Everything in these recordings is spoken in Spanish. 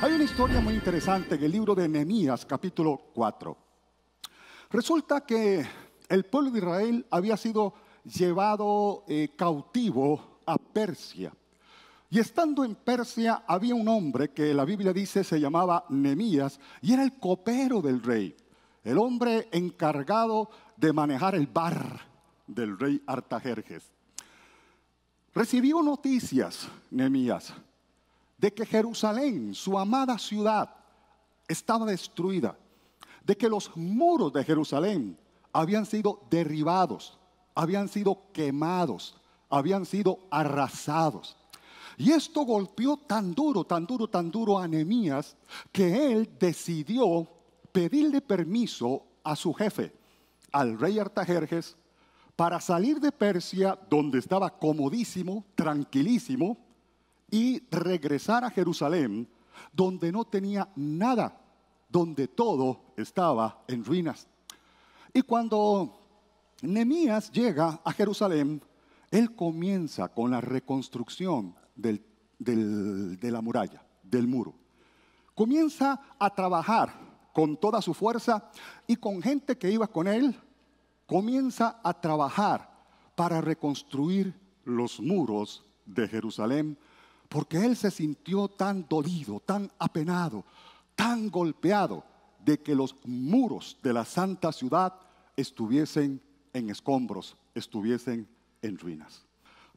Hay una historia muy interesante en el libro de Nehemías, capítulo 4. Resulta que el pueblo de Israel había sido llevado eh, cautivo a Persia. Y estando en Persia había un hombre que la Biblia dice se llamaba Nemías y era el copero del rey, el hombre encargado de manejar el bar del rey Artajerjes. Recibió noticias Nemías de que Jerusalén, su amada ciudad, estaba destruida, de que los muros de Jerusalén habían sido derribados, habían sido quemados, habían sido arrasados. Y esto golpeó tan duro, tan duro, tan duro a Nehemías que él decidió pedirle permiso a su jefe, al rey Artajerjes, para salir de Persia, donde estaba comodísimo, tranquilísimo, y regresar a Jerusalén, donde no tenía nada, donde todo estaba en ruinas. Y cuando Nemías llega a Jerusalén, él comienza con la reconstrucción de la muralla, del muro. Comienza a trabajar con toda su fuerza y con gente que iba con él, comienza a trabajar para reconstruir los muros de Jerusalén porque él se sintió tan dolido, tan apenado, tan golpeado de que los muros de la santa ciudad estuviesen en escombros, estuviesen en ruinas.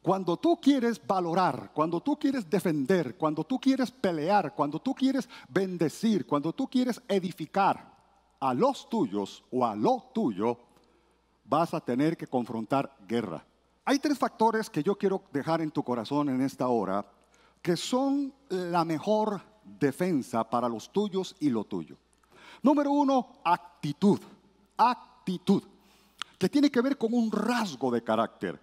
Cuando tú quieres valorar, cuando tú quieres defender, cuando tú quieres pelear, cuando tú quieres bendecir, cuando tú quieres edificar a los tuyos o a lo tuyo, vas a tener que confrontar guerra. Hay tres factores que yo quiero dejar en tu corazón en esta hora que son la mejor defensa para los tuyos y lo tuyo. Número uno, actitud. Actitud, que tiene que ver con un rasgo de carácter.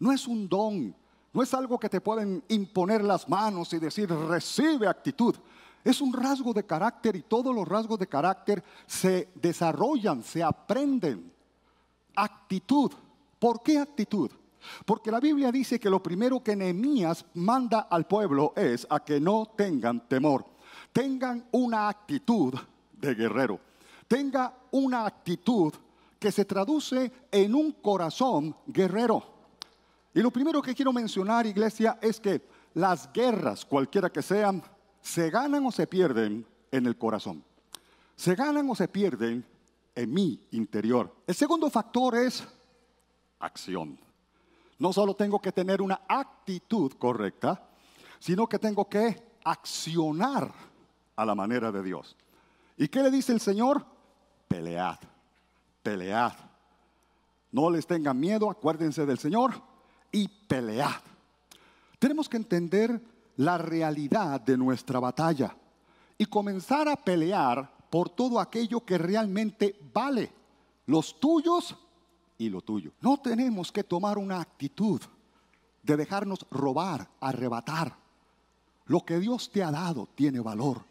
No es un don, no es algo que te pueden imponer las manos y decir, recibe actitud. Es un rasgo de carácter y todos los rasgos de carácter se desarrollan, se aprenden. Actitud. ¿Por qué actitud? Porque la Biblia dice que lo primero que Nehemías manda al pueblo es a que no tengan temor, tengan una actitud de guerrero, tenga una actitud que se traduce en un corazón guerrero. Y lo primero que quiero mencionar, iglesia, es que las guerras, cualquiera que sean, se ganan o se pierden en el corazón. Se ganan o se pierden en mi interior. El segundo factor es acción. No solo tengo que tener una actitud correcta, sino que tengo que accionar a la manera de Dios. ¿Y qué le dice el Señor? Pelead, pelead. No les tengan miedo, acuérdense del Señor y pelead. Tenemos que entender la realidad de nuestra batalla y comenzar a pelear por todo aquello que realmente vale, los tuyos y lo tuyo. No tenemos que tomar una actitud de dejarnos robar, arrebatar. Lo que Dios te ha dado tiene valor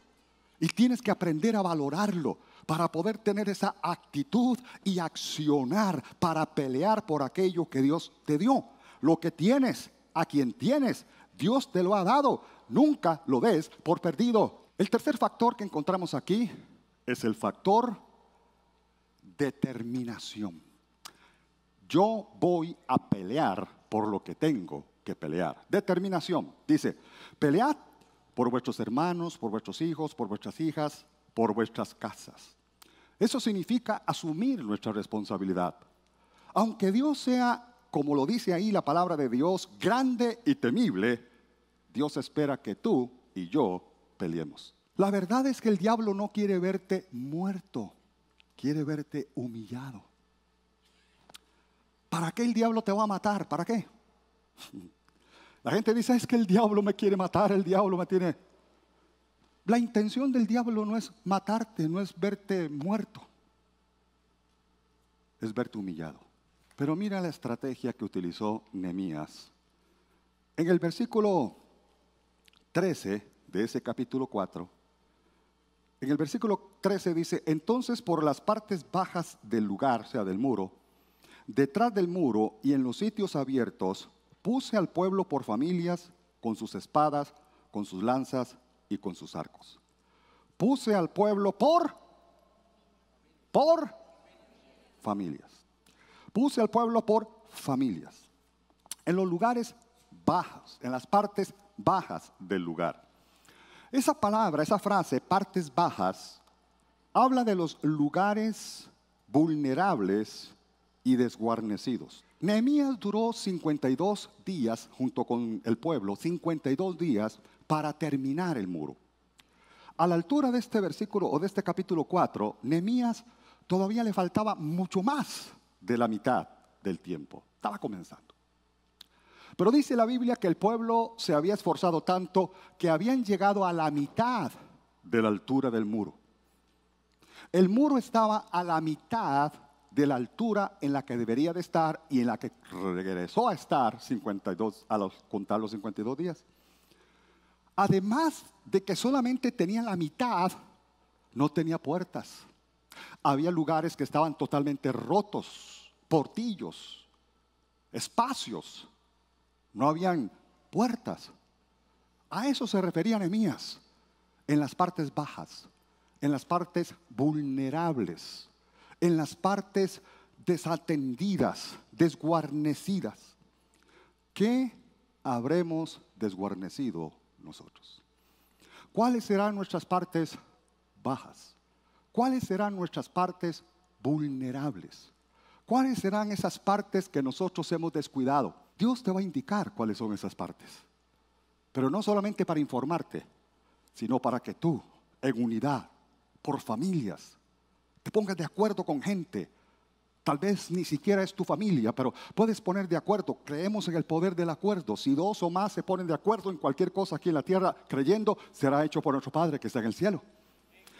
y tienes que aprender a valorarlo para poder tener esa actitud y accionar para pelear por aquello que Dios te dio. Lo que tienes, a quien tienes, Dios te lo ha dado. Nunca lo ves por perdido. El tercer factor que encontramos aquí es el factor determinación yo voy a pelear por lo que tengo que pelear. Determinación. Dice, pelead por vuestros hermanos, por vuestros hijos, por vuestras hijas, por vuestras casas. Eso significa asumir nuestra responsabilidad. Aunque Dios sea, como lo dice ahí la palabra de Dios, grande y temible, Dios espera que tú y yo peleemos. La verdad es que el diablo no quiere verte muerto, quiere verte humillado. ¿Para qué el diablo te va a matar? ¿Para qué? La gente dice, es que el diablo me quiere matar, el diablo me tiene... La intención del diablo no es matarte, no es verte muerto, es verte humillado. Pero mira la estrategia que utilizó Nemías. En el versículo 13 de ese capítulo 4, en el versículo 13 dice, entonces por las partes bajas del lugar, o sea, del muro, Detrás del muro y en los sitios abiertos puse al pueblo por familias, con sus espadas, con sus lanzas y con sus arcos. Puse al pueblo por, por familias. Puse al pueblo por familias. En los lugares bajos, en las partes bajas del lugar. Esa palabra, esa frase, partes bajas, habla de los lugares vulnerables y desguarnecidos. Nehemías duró 52 días junto con el pueblo, 52 días para terminar el muro. A la altura de este versículo o de este capítulo 4, Nehemías todavía le faltaba mucho más de la mitad del tiempo. Estaba comenzando. Pero dice la Biblia que el pueblo se había esforzado tanto que habían llegado a la mitad de la altura del muro. El muro estaba a la mitad de la altura en la que debería de estar y en la que regresó a estar 52, a los, contar los 52 días. Además de que solamente tenía la mitad, no tenía puertas. Había lugares que estaban totalmente rotos, portillos, espacios. No habían puertas. A eso se refería Nehemías, en las partes bajas, en las partes vulnerables en las partes desatendidas, desguarnecidas. ¿Qué habremos desguarnecido nosotros? ¿Cuáles serán nuestras partes bajas? ¿Cuáles serán nuestras partes vulnerables? ¿Cuáles serán esas partes que nosotros hemos descuidado? Dios te va a indicar cuáles son esas partes. Pero no solamente para informarte, sino para que tú, en unidad, por familias, te pongas de acuerdo con gente. Tal vez ni siquiera es tu familia, pero puedes poner de acuerdo. Creemos en el poder del acuerdo. Si dos o más se ponen de acuerdo en cualquier cosa aquí en la tierra, creyendo, será hecho por nuestro Padre que está en el cielo.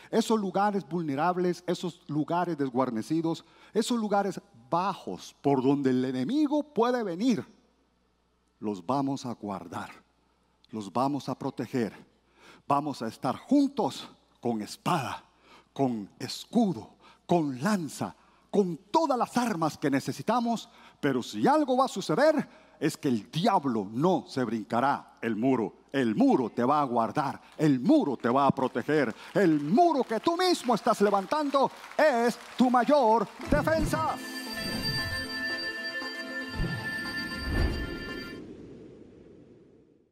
Esos lugares vulnerables, esos lugares desguarnecidos, esos lugares bajos por donde el enemigo puede venir, los vamos a guardar, los vamos a proteger. Vamos a estar juntos con espada con escudo, con lanza, con todas las armas que necesitamos, pero si algo va a suceder es que el diablo no se brincará el muro. El muro te va a guardar, el muro te va a proteger, el muro que tú mismo estás levantando es tu mayor defensa.